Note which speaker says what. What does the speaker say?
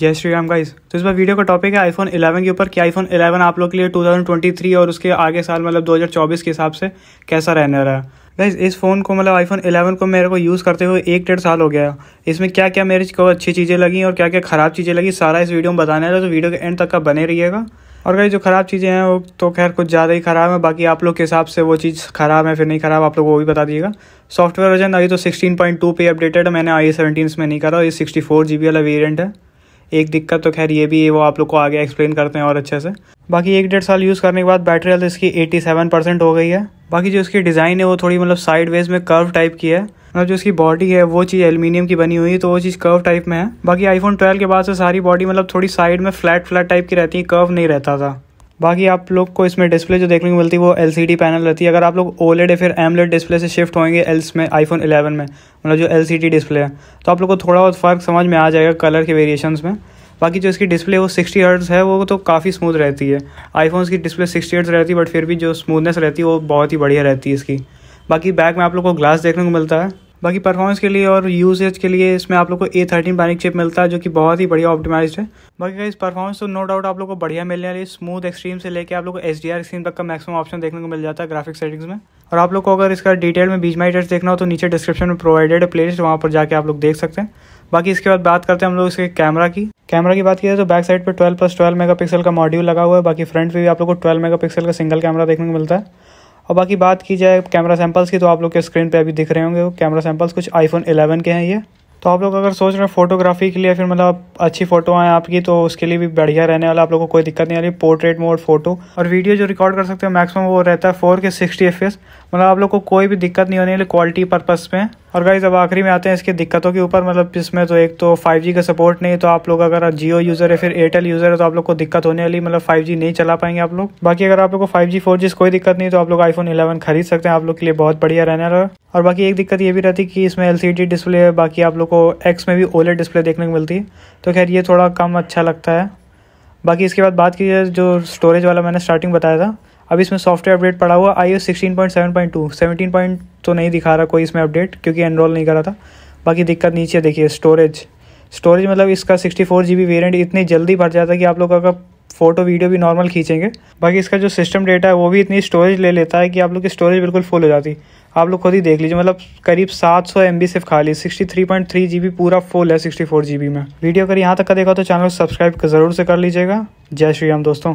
Speaker 1: जय श्री राम गाइस तो इस बार वीडियो का टॉपिक है आईफोन 11 के ऊपर कि आईफोन 11 आप लोग के लिए 2023 और उसके आगे साल मतलब 2024 के हिसाब से कैसा रहने रहा है गाइस इस फ़ोन को मतलब आईफोन 11 को मेरे को यूज़ करते हुए एक डेढ़ साल हो गया इसमें क्या क्या मेरे को अच्छी चीज़ें लगी और क्या क्या ख़राब चीज़ें लगी सारा इस वीडियो में बताने वाला तो वीडियो के एंड तक का बने रहिएगा और गाइस जो ख़राब चीज़ें हैं वो तो खैर कुछ ज़्यादा ही ख़राब है बाकी आप लोग के हिसाब से वो चीज़ ख़राब है फिर नहीं ख़राब आप लोग वो भी बता दिएगा सॉफ्टवेयर वर्जन अभी तो सिक्सटीन पॉइंट टू पे अपडेटेड है मैंने आई सेवेंटीन में नहीं करा ये सिक्सटी फोर जी बी वाला वेरियंट है एक दिक्कत तो खैर ये भी है वो आप लोग को आगे एक्सप्लेन करते हैं और अच्छे से बाकी एक डेढ़ साल यूज़ करने के बाद बैटरी हेल्थ इसकी 87 परसेंट हो गई है बाकी जो इसकी डिज़ाइन है वो थोड़ी मतलब साइड वेज में कर्व टाइप की है मतलब जो इसकी बॉडी है वो चीज़ एल्यूमिनियम की बनी हुई है तो वो चीज़ कर्व टाइप में है बाकी आईफोन 12 के बाद से सारी बॉडी मतलब थोड़ी साइड में फ्लैट फ्लैट टाइप की रहती है कर्व नहीं रहता था बाकी आप लोग को इसमें डिस्प्ले जो देखने को मिलती है वो एल पैनल रहती है अगर आप लोग ओलेड या फिर एमलेड डिस्प्ले से शिफ्ट होंगे एल्स में आईफोन 11 में मतलब जो एल डिस्प्ले है तो आप लोग को थोड़ा बहुत फ़र्क समझ में आ जाएगा कलर के वेरिएशन में बाकी जो इसकी डिस्प्ले वो सिक्सटी हर्ट्स है वो तो काफ़ी स्मूथ रहती है आईफोन की डिस्प्ले सिक्सटी हर्ट्स रहती है बट फिर भी जो स्मूथनेस रहती है वो बहुत ही बढ़िया रहती है इसकी बाकी बैक में आप लोग को ग्लास देखने को मिलता है बाकी परफॉर्मेंस के लिए और यूजेज के लिए इसमें आप लोग को ए थर्टीन बाइनिक चिप मिलता है जो कि बहुत ही बढ़िया ऑप्टिमाइज्ड है बाकी इस परफॉर्मेंस तो नो डाउट आप लोग को बढ़िया मिलने वाली स्मूथ एक्सट्रीम से लेकर आप लोग को एच डी आर स्क्रीन तक का मैक्सिमम ऑप्शन देखने को मिल जाता है ग्राफिक सेटिंग्स में और आप लोग को अगर इसका डिटेल में बीच माई टेस्ट देखना हो तो नीचे डिस्क्रिप्शन में प्रोवाइडेड है प्ले लिस्ट वहाँ पर जाकर आप लोग देख सकते हैं बाकी इसके बाद बात करते हैं हम लोग इसके कैमरा की कैमरा की बात की जाए तो बैक साइड पर ट्वेल्व प्लस ट्वेल्व मेगा का मॉड्यूल लगा हुआ है बाकी फ्रंट पर भी आप लोग को ट्वेल्व मेगा का सिंगल कैमरा देखने को मिलता है और बाकी बात की जाए कैमरा सैम्पल्स की तो आप लोग के स्क्रीन पे अभी दिख रहे होंगे कैमरा सैम्पल्स कुछ आईफोन 11 के हैं ये तो आप लोग अगर सोच रहे हैं फोटोग्राफी के लिए फिर मतलब अच्छी फोटो आए आपकी तो उसके लिए भी बढ़िया रहने वाला आप लोगों को कोई दिक्कत नहीं आ रही पोर्ट्रेट मोड फोटो और वीडियो जो रिकॉर्ड कर सकते हो मैक्सिमम वो रहता है फोर के सिक्सटी एफ मतलब आप लोग को कोई भी दिक्कत नहीं होने वाली क्वालिटी पर्पज़ में और गाइज़ अब आखिरी में आते हैं इसके दिक्कतों के ऊपर मतलब इसमें तो एक तो 5G का सपोर्ट नहीं तो आप लोग अगर जियो यूज़र है फिर एयरटेल यूज़र है तो आप लोग को दिक्कत होने वाली मतलब 5G नहीं चला पाएंगे आप लोग बाकी अगर आप लोग को 5G 4G कोई दिक्कत नहीं तो आप लोग आईफोन 11 खरीद सकते हैं आप लोग के लिए बहुत बढ़िया रहने वाला और बाकी एक दिक्कत ये भी रहती कि इसमें एल डिस्प्ले है बाकी आप लोग को एक्स में भी ओलेट डिस्प्ले देखने को मिलती है तो खैर ये थोड़ा कम अच्छा लगता है बाकी इसके बाद बात की जाए जो स्टोरेज वाला मैंने स्टार्टिंग बताया था अब इसमें सॉफ्टवेयर अपडेट पड़ा हुआ I O sixteen point seven point two seventeen point तो नहीं दिखा रहा कोई इसमें अपडेट क्योंकि एनरोल नहीं करा था बाकी दिक्कत नीचे देखिए स्टोरेज स्टोरेज मतलब इसका sixty four G B variant इतनी जल्दी भर जाता है कि आप लोग अगर फोटो वीडियो भी नॉर्मल खींचेंगे बाकी इसका जो सिस्टम डेटा है वो भी इतनी स्टोरेज ले लेता है कि आप लोग की स्टोरेज बिल्कुल फुल हो जाती आप लोग खुद ही देख लीजिए मतलब करीब 700 सौ एम बी सिर्फ खाली sixty three point three G B पूरा फुल है सिक्सटी फोर जी बी में वीडियो अगर यहाँ तक का देखा तो चैनल सब्सक्राइब जरूर से कर लीजिएगा जय श्री राम दोस्तों